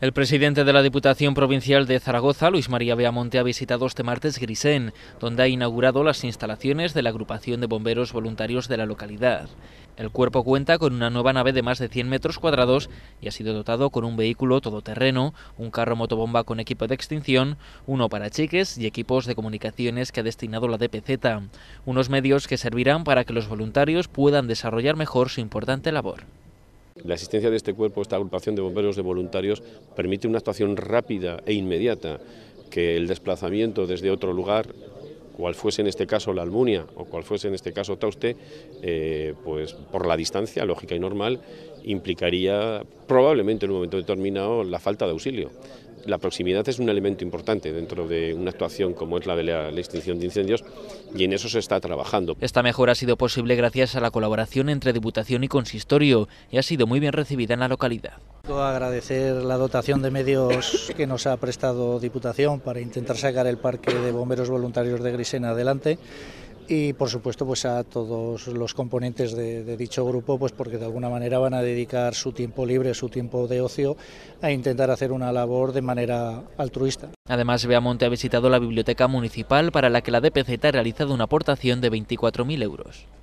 El presidente de la Diputación Provincial de Zaragoza, Luis María Beamonte, ha visitado este martes Grisén, donde ha inaugurado las instalaciones de la agrupación de bomberos voluntarios de la localidad. El cuerpo cuenta con una nueva nave de más de 100 metros cuadrados y ha sido dotado con un vehículo todoterreno, un carro motobomba con equipo de extinción, uno para chiques y equipos de comunicaciones que ha destinado la DPZ, unos medios que servirán para que los voluntarios puedan desarrollar mejor su importante labor. La existencia de este cuerpo, esta agrupación de bomberos de voluntarios, permite una actuación rápida e inmediata, que el desplazamiento desde otro lugar cual fuese en este caso la Almunia o cual fuese en este caso Tauste, eh, pues por la distancia lógica y normal implicaría probablemente en un momento determinado la falta de auxilio la proximidad es un elemento importante dentro de una actuación como es la de la, extinción de incendios y en eso se está trabajando. Esta mejora ha sido posible gracias a la colaboración entre Diputación y Consistorio y ha sido muy bien recibida en la localidad. Quiero Agradecer la dotación de medios que nos ha prestado Diputación para intentar sacar el parque de bomberos voluntarios de Grisena adelante y por supuesto pues a todos los componentes de, dicho grupo pues porque de alguna manera van a dedicar su tiempo libre, su tiempo de ocio a intentar hacer una labor de manera altruista. Además, Beamonte ha visitado la biblioteca municipal para la que la DPZ ha realizado una aportación de 24.000 euros.